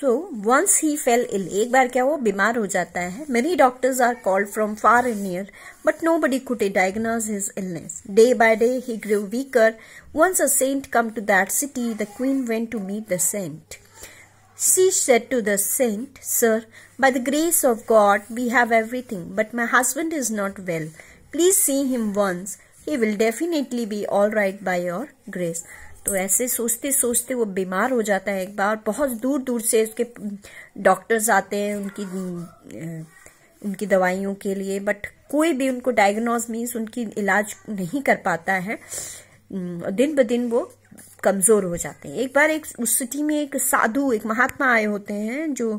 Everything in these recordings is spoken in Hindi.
सो वंस ही फेल इल एक बार क्या वो बीमार हो जाता है many doctors are called from far and near but nobody could diagnose his illness day by day he grow weaker once a saint come to that city the queen went to meet the saint She said to the saint, Sir, by the grace of God we have everything, but my husband is not well. Please see him once. He will definitely be all right by your grace. तो ऐसे सोचते सोचते वो बीमार हो जाता है एक बार बहुत दूर दूर से उसके डॉक्टर्स आते हैं उनकी उनकी दवाइयों के लिए बट कोई भी उनको डायग्नोज मीन्स उनकी इलाज नहीं कर पाता है दिन ब दिन वो कमजोर हो जाते हैं एक बार एक उस सिटी में एक साधु एक महात्मा आए होते हैं जो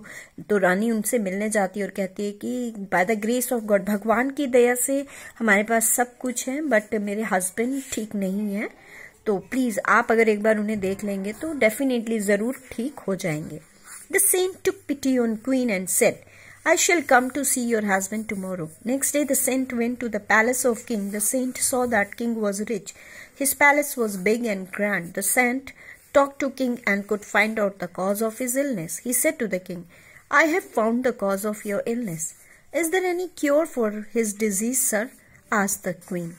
तो रानी उनसे मिलने जाती है और कहती है कि by the grace of God भगवान की दया से हमारे पास सब कुछ है बट मेरे हस्बैंड ठीक नहीं है तो प्लीज़ आप अगर एक बार उन्हें देख लेंगे तो डेफिनेटली ज़रूर ठीक हो जाएंगे the saint took pity on I shall come to see your husband tomorrow. Next day, the saint went to the palace of king. The saint saw that king was rich. His palace was big and grand. The saint talked to king and could find out the cause of his illness. He said to the king, I have found the cause of your illness. Is there any cure for his disease, sir? asked the queen.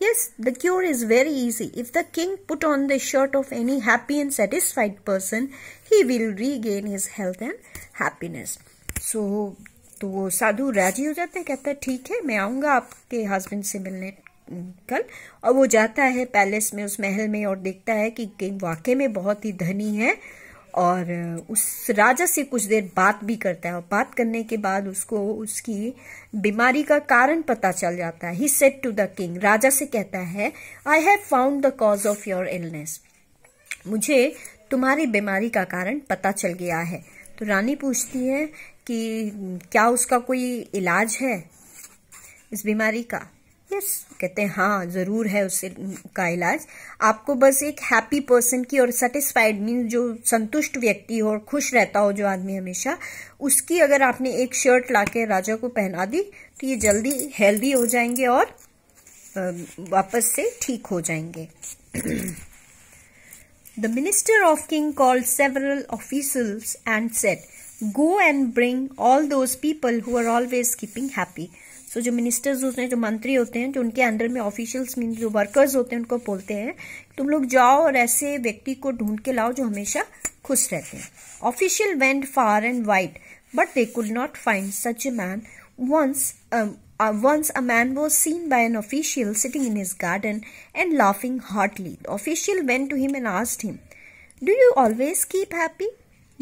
Yes, the cure is very easy. If the king put on the shirt of any happy and satisfied person, he will regain his health and happiness. So, तो वो साधु राजी हो जाते हैं कहता है ठीक है मैं आऊँगा आपके हस्बैंड से मिलने कल और वो जाता है पैलेस में उस महल में और देखता है कि किंग वाकई में बहुत ही धनी है और उस राजा से कुछ देर बात भी करता है और बात करने के बाद उसको उसकी बीमारी का कारण पता चल जाता है he said to the king राजा से कहता है I have found the cause of your illness मुझे तुम्हारी बीमारी का कारण पता चल गया है तो रानी पूछती है कि क्या उसका कोई इलाज है इस बीमारी का इस कहते हैं हाँ ज़रूर है उससे का इलाज आपको बस एक हैप्पी पर्सन की और सेटिस्फाइड मीन जो संतुष्ट व्यक्ति हो और खुश रहता हो जो आदमी हमेशा उसकी अगर आपने एक शर्ट ला के राजा को पहना दी तो ये जल्दी हेल्दी हो जाएंगे और वापस से ठीक हो जाएंगे the minister of king call several officials and said go and bring all those people who are always keeping happy so so, जो मिनिस्टर्स होते हैं जो मंत्री होते हैं जो उनके अंडर में ऑफिशियल्स मीन जो वर्कर्स होते हैं उनको बोलते हैं तुम लोग जाओ और ऐसे व्यक्ति को ढूंढ के लाओ जो हमेशा खुश रहते हैं official went far and wide but they could not find such a man once once a man was seen by an official sitting in his garden and laughing heartily official went to him and asked him do you always keep happy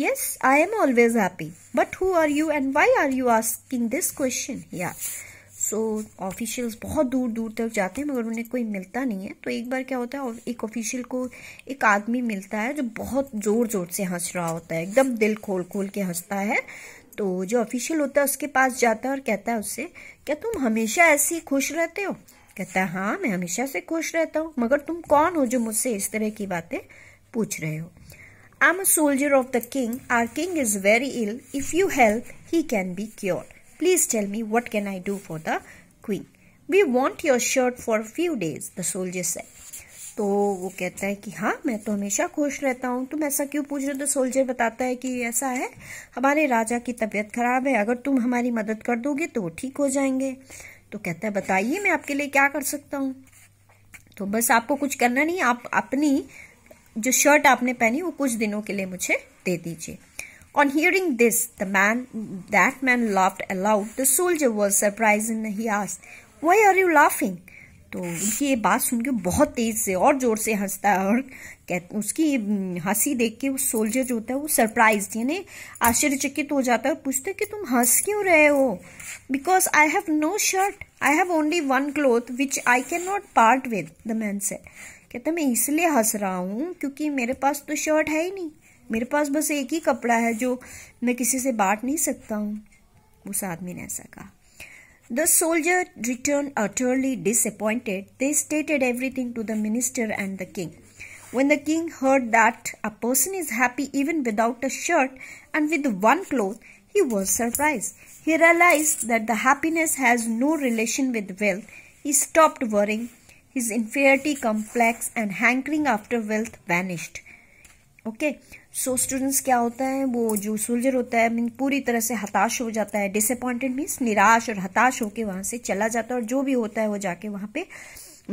yes I am always happy but who are you and why are you asking this question या सो ऑफिशियल्स बहुत दूर दूर तक जाते हैं मगर उन्हें कोई मिलता नहीं है तो एक बार क्या होता है एक ऑफिशियल को एक आदमी मिलता है जो बहुत ज़ोर ज़ोर से हंस रहा होता है एकदम दिल खोल खोल के हंसता है तो जो ऑफिशियल होता है उसके पास जाता है और कहता है उससे क्या तुम हमेशा ऐसे ही खुश रहते हो कहता है हाँ मैं हमेशा से खुश रहता हूँ मगर तुम कौन हो जो मुझसे इस तरह की बातें पूछ रहे हो I am a soldier of the king our king is very ill if you help he can be cure Please tell me what can I do for the queen? We want your shirt for few days, the soldier said. तो वो कहता है कि हाँ मैं तो हमेशा खुश रहता हूँ तुम ऐसा क्यों पूछ रहे हो तो सोल्जर बताता है कि ऐसा है हमारे राजा की तबीयत खराब है अगर तुम हमारी मदद कर दोगे तो वो ठीक हो जाएंगे तो कहता है बताइए मैं आपके लिए क्या कर सकता हूँ तो बस आपको कुछ करना नहीं आप अपनी जो शर्ट आपने पहनी वो कुछ दिनों के लिए मुझे दे दीजिए On hearing this, the man, that man laughed aloud. The soldier was surprised and he asked, Why are you laughing? तो उनकी ये बात सुन के बहुत तेज़ से और ज़ोर से हंसता है और कह उसकी हंसी देख के उस सोल्जर जो होता है वो सरप्राइज यानी आश्चर्यचकित हो जाता है और पूछते कि तुम हंस क्यों रहे हो because I have no shirt I have only one cloth which I can not part with the man said कहते मैं इसलिए हंस रहा हूँ क्योंकि मेरे पास तो शर्ट है ही नहीं मेरे पास बस एक ही कपड़ा है जो मैं किसी से बांट नहीं सकता हूँ उस आदमी ने ऐसा कहा the soldier return utterly disappointed. They stated everything to the minister and the king. When the king heard that a person is happy even without a shirt and with one cloth, he was surprised. He realized that the happiness has no relation with wealth. He stopped worrying. His inferiority complex and hankering after wealth vanished. Okay so students क्या होता है वो जो सोल्जर होता है मीन पूरी तरह से हताश हो जाता है डिसअपॉइंटेड मीन्स निराश और हताश होकर वहाँ से चला जाता है और जो भी होता है वो जाके वहाँ पे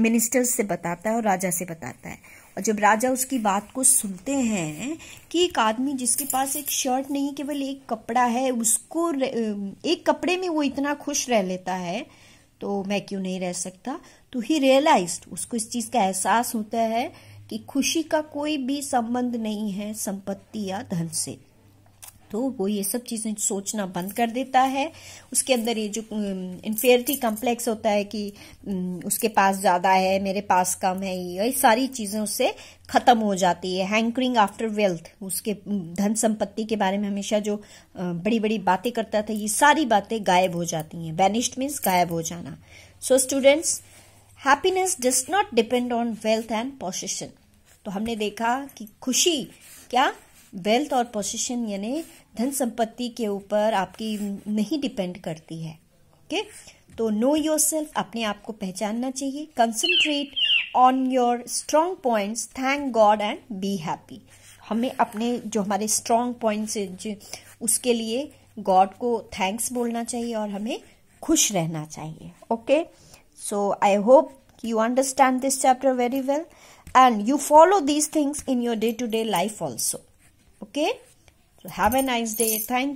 मिनिस्टर्स से बताता है और राजा से बताता है और जब राजा उसकी बात को सुनते हैं कि एक आदमी जिसके पास एक शर्ट नहीं केवल एक कपड़ा है उसको एक कपड़े में वो इतना खुश रह लेता है तो मैं क्यों नहीं रह सकता तो ही रियलाइज उसको इस चीज़ का एहसास होता है कि खुशी का कोई भी संबंध नहीं है संपत्ति या धन से तो वो ये सब चीज़ें सोचना बंद कर देता है उसके अंदर ये जो इन्फेरिटी कॉम्प्लेक्स होता है कि उसके पास ज़्यादा है मेरे पास कम है ये सारी चीज़ें उससे ख़त्म हो जाती है हैंकरिंग आफ्टर वेल्थ उसके धन संपत्ति के बारे में हमेशा जो बड़ी बड़ी बातें करता था ये सारी बातें गायब हो जाती हैं बैनिश्ड मीन्स गायब हो जाना so students happiness does not depend on wealth and position तो हमने देखा कि खुशी क्या वेल्थ और पोजिशन यानी धन संपत्ति के ऊपर आपकी नहीं डिपेंड करती है ओके okay? तो नो योर सेल्फ अपने आप को पहचानना चाहिए concentrate on your strong points thank God and be happy हमें अपने जो हमारे स्ट्रांग पॉइंट्स उसके लिए गॉड को थैंक्स बोलना चाहिए और हमें खुश रहना चाहिए okay so I hope you understand this chapter very well and you follow these things in your day-to-day -day life also okay so have a nice day thank